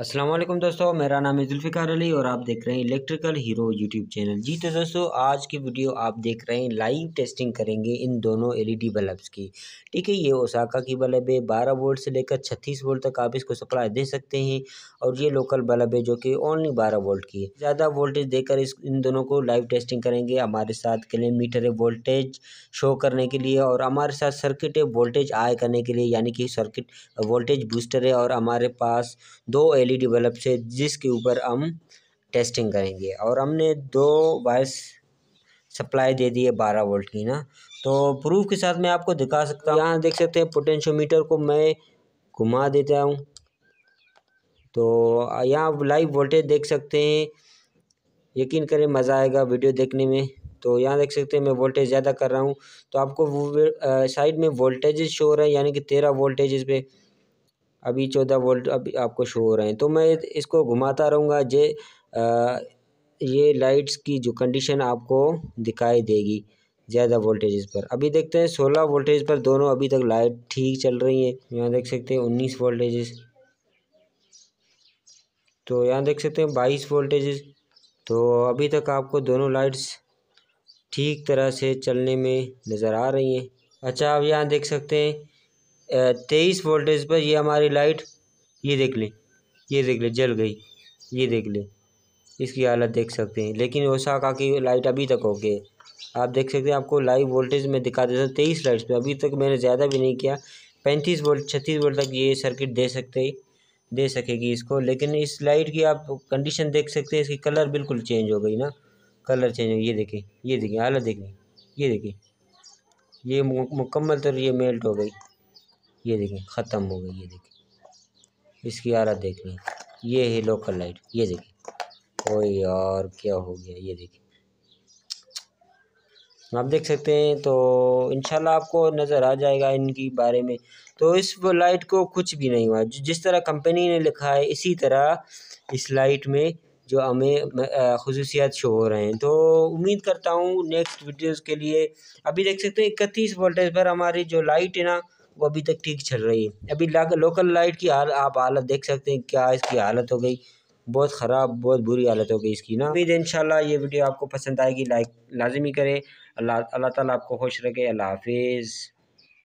असलम दोस्तों मेरा नाम है जुल्फ़िकार अली और आप देख रहे हैं इलेक्ट्रिकल हीरो यूट्यूब चैनल जी तो दोस्तों आज की वीडियो आप देख रहे हैं लाइव टेस्टिंग करेंगे इन दोनों एलईडी बल्ब्स की ठीक है ये ओसाका की बल्ब है 12 वोल्ट से लेकर 36 वोल्ट तक आप इसको सप्लाई दे सकते हैं और ये लोकल बल्ब है जो कि ओनली बारह वोल्ट की है ज़्यादा वोल्टेज देकर इस इन दोनों को लाइव टेस्टिंग करेंगे हमारे साथ किलोमीटर है वोल्टेज शो करने के लिए और हमारे साथ सर्किट है वोल्टेज आय करने के लिए यानी कि सर्किट वोल्टेज बूस्टर है और हमारे पास दो एल एलईडी बल्ब से जिसके ऊपर हम टेस्टिंग करेंगे और हमने दो वायर्स सप्लाई दे दी है बारह वोल्ट की ना तो प्रूफ के साथ मैं आपको दिखा सकता हूँ यहाँ देख सकते हैं पोटेंशियोमीटर को मैं घुमा देता हूँ तो यहाँ लाइव वोल्टेज देख सकते हैं यकीन करें मज़ा आएगा वीडियो देखने में तो यहाँ देख सकते हैं मैं वोल्टेज ज़्यादा कर रहा हूँ तो आपको साइड में वोल्टेज शो हो रहा है यानी कि तेरह वोल्टेज पर अभी चौदह वोल्ट अभी आपको शो हो रहे हैं तो मैं इसको घुमाता रहूँगा जे आ, ये लाइट्स की जो कंडीशन आपको दिखाई देगी ज़्यादा वोल्टेज पर अभी देखते हैं सोलह वोल्टेज पर दोनों अभी तक लाइट ठीक चल रही है यहाँ देख सकते हैं उन्नीस वोल्टेजेस तो यहाँ देख सकते हैं बाईस वोल्टेजेस तो अभी तक आपको दोनों लाइट्स ठीक तरह से चलने में नज़र आ रही हैं अच्छा आप यहाँ देख सकते हैं तेईस वोल्टेज पर ये हमारी लाइट ये देख लें ये देख लें जल गई ये देख लें इसकी हालत देख सकते हैं लेकिन ओसाका की लाइट अभी तक हो गई आप देख सकते हैं आपको लाइव वोल्टेज में दिखा देता हूँ तेईस लाइट्स पे अभी तक मैंने ज़्यादा भी नहीं किया पैंतीस वोल्ट छत्तीस वोल्ट तक ये सर्किट दे सकते दे सकेगी इसको लेकिन इस लाइट की आप कंडीशन देख सकते हैं इसकी कलर बिल्कुल चेंज हो गई ना कलर चेंज हो ये देखें ये देखें हालत देखें ये देखें ये मुकम्मल तर ये मेल्ट हो गई ये देखें ख़त्म हो गई ये देखें इसकी हालत देख लें ये है लोकल लाइट ये देखें ओ यार क्या हो गया ये देखें आप देख सकते हैं तो इन आपको नज़र आ जाएगा इनकी बारे में तो इस लाइट को कुछ भी नहीं हुआ जिस तरह कंपनी ने लिखा है इसी तरह इस लाइट में जो हमें खसूसियात शो हो रहे हैं तो उम्मीद करता हूँ नेक्स्ट वीडियोज़ के लिए अभी देख सकते हैं इकतीस वोल्टेज पर हमारी जो लाइट है ना वो अभी तक ठीक चल रही है अभी लोकल लाइट की हाल आप हालत देख सकते हैं क्या इसकी हालत हो गई बहुत ख़राब बहुत बुरी हालत हो गई इसकी ना उम्मीद इंशाल्लाह ये वीडियो आपको पसंद आएगी लाइक लाजमी करें अल्लाह अल्लाह ताला आपको खुश रखे अल्लाह हाफिज़